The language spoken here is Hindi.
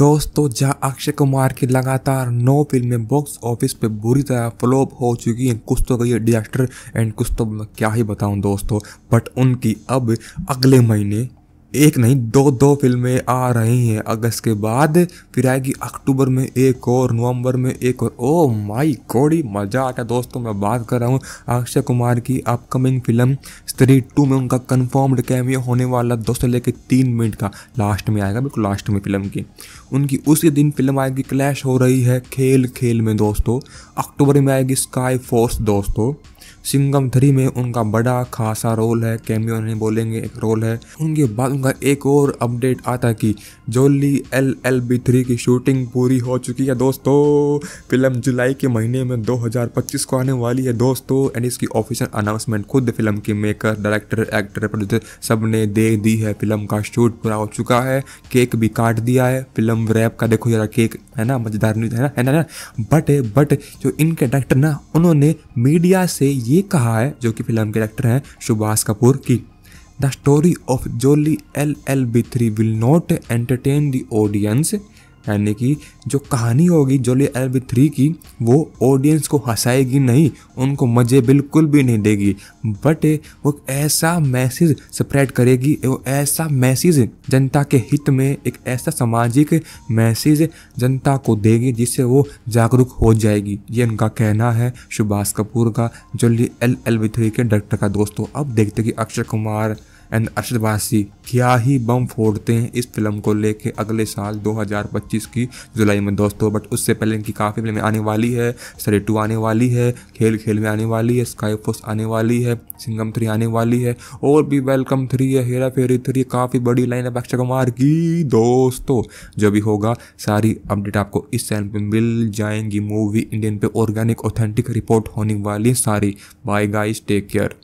दोस्तों जहां अक्षय कुमार की लगातार नौ फिल्में बॉक्स ऑफिस पे बुरी तरह फ्लॉप हो चुकी हैं कुछ तो ये डिजास्टर एंड कुछ तो क्या ही बताऊं दोस्तों बट उनकी अब अगले महीने एक नहीं दो दो फिल्में आ रही हैं अगस्त के बाद फिर आएगी अक्टूबर में एक और नवंबर में एक और ओ माय कोड़ी मज़ा आ गया दोस्तों मैं बात कर रहा हूँ अक्षय कुमार की अपकमिंग फिल्म स्त्री टू में उनका कन्फर्म्ड कैमियो होने वाला दोस्तों लेके तीन मिनट का लास्ट में आएगा बिल्कुल लास्ट में फिल्म की उनकी उसी दिन फिल्म आएगी क्लैश हो रही है खेल खेल में दोस्तों अक्टूबर में आएगी स्काई फोर्स दोस्तों सिंगम थ्री में उनका बड़ा खासा रोल है कैमियो नहीं बोलेंगे एक रोल है उनके बाद उनका एक और अपडेट आता कि Jolly L L B three की शूटिंग पूरी हो चुकी है दोस्तों फिल्म जुलाई के महीने में 2025 को आने वाली है दोस्तों एंड इसकी ऑफिशियल अनाउंसमेंट खुद फिल्म के मेकर डायरेक्टर एक्टर प्रोड्यूसर सब ने दे दी है फिल्म का शूट पूरा हो चुका है केक भी काट दिया है फिल्म रैप का देखो जरा केक है ना मज़ेदार न्यूज है ना है ना बट बट जो इनके डायरेक्टर ना उन्होंने मीडिया से ये कहा है जो कि फिल्म के डायरेक्टर हैं सुभाष कपूर की the story of Jolly L L B three will not entertain the audience यानी कि जो कहानी होगी जोली एल थ्री की वो ऑडियंस को हंसाएगी नहीं उनको मज़े बिल्कुल भी नहीं देगी बट वो ऐसा मैसेज स्प्रेड करेगी वो ऐसा मैसेज जनता के हित में एक ऐसा सामाजिक मैसेज जनता को देगी जिससे वो जागरूक हो जाएगी ये उनका कहना है सुभाष कपूर का जोली एल एल थ्री के डायरेक्टर का दोस्तों अब देखते कि अक्षय कुमार एंड अर्शद वासी क्या ही बम फोड़ते हैं इस फिल्म को लेके अगले साल 2025 की जुलाई में दोस्तों बट उससे पहले इनकी काफ़ी फिल्में आने वाली है सरे टू आने वाली है खेल खेल में आने वाली है स्काई फोर्स आने वाली है सिंगम थ्री आने वाली है और भी वेलकम थ्री है हेरा फेरी थ्री काफ़ी बड़ी लाइन है अक्षय कुमार की दोस्तों जो भी होगा सारी अपडेट आपको इस चैनल पर मिल जाएंगी मूवी इंडियन पे ऑर्गेनिक ऑथेंटिक रिपोर्ट होने वाली सारी बाय गाइस टेक केयर